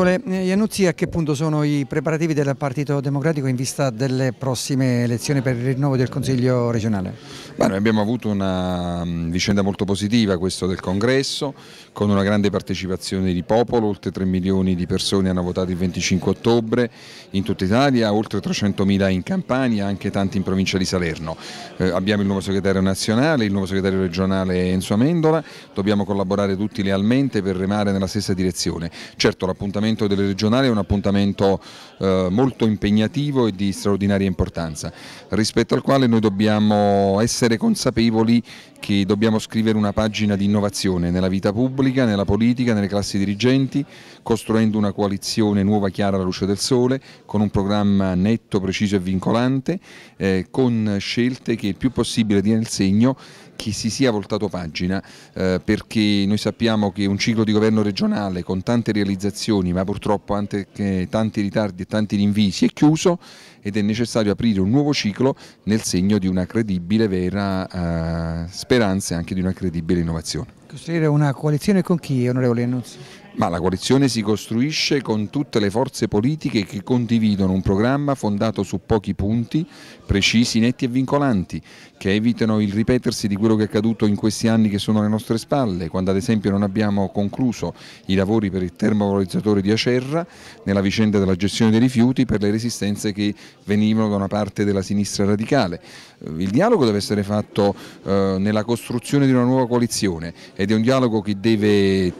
Onorevole eh, Iannuzzi, a che punto sono i preparativi del Partito Democratico in vista delle prossime elezioni per il rinnovo del Consiglio regionale? Beh, noi abbiamo avuto una mm, vicenda molto positiva, questo del Congresso, con una grande partecipazione di popolo, oltre 3 milioni di persone hanno votato il 25 ottobre in tutta Italia, oltre 300 mila in Campania, anche tanti in provincia di Salerno. Eh, abbiamo il nuovo segretario nazionale, il nuovo segretario regionale Enzo Amendola, dobbiamo collaborare tutti lealmente per remare nella stessa direzione. Certo l'appuntamento appuntamento delle regionali è un appuntamento eh, molto impegnativo e di straordinaria importanza, rispetto al quale noi dobbiamo essere consapevoli che dobbiamo scrivere una pagina di innovazione nella vita pubblica, nella politica, nelle classi dirigenti, costruendo una coalizione nuova, chiara alla luce del sole, con un programma netto, preciso e vincolante, eh, con scelte che il più possibile dia il segno chi si sia voltato pagina eh, perché noi sappiamo che un ciclo di governo regionale con tante realizzazioni ma purtroppo anche tanti ritardi e tanti rinvii si è chiuso ed è necessario aprire un nuovo ciclo nel segno di una credibile, vera eh, speranza e anche di una credibile innovazione. Costruire una coalizione con chi, onorevole Annunzio? Ma la coalizione si costruisce con tutte le forze politiche che condividono un programma fondato su pochi punti, precisi, netti e vincolanti, che evitano il ripetersi di quello che è accaduto in questi anni che sono alle nostre spalle, quando ad esempio non abbiamo concluso i lavori per il termovalorizzatore di Acerra, nella vicenda della gestione dei rifiuti, per le resistenze che venivano da una parte della sinistra radicale. Eh, il dialogo deve essere fatto eh, nella costruzione di una nuova coalizione ed è un dialogo che deve,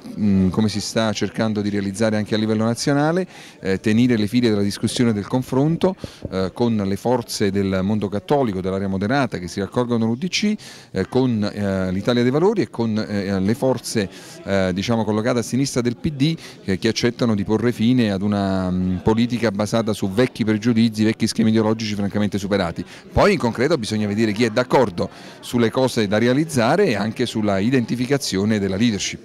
come si sta cercando di realizzare anche a livello nazionale, eh, tenere le file della discussione e del confronto eh, con le forze del mondo cattolico, dell'area moderata che si raccolgono all'UDC, eh, con eh, l'Italia dei Valori e con eh, le forze eh, diciamo, collocate a sinistra del PD che accettano di porre fine ad una mh, mm, politica basata su vecchi pregiudizi, vecchi schemi ideologici francamente superati. Poi in concreto bisogna vedere chi è d'accordo sulle cose da realizzare e anche sulla identificazione della leadership.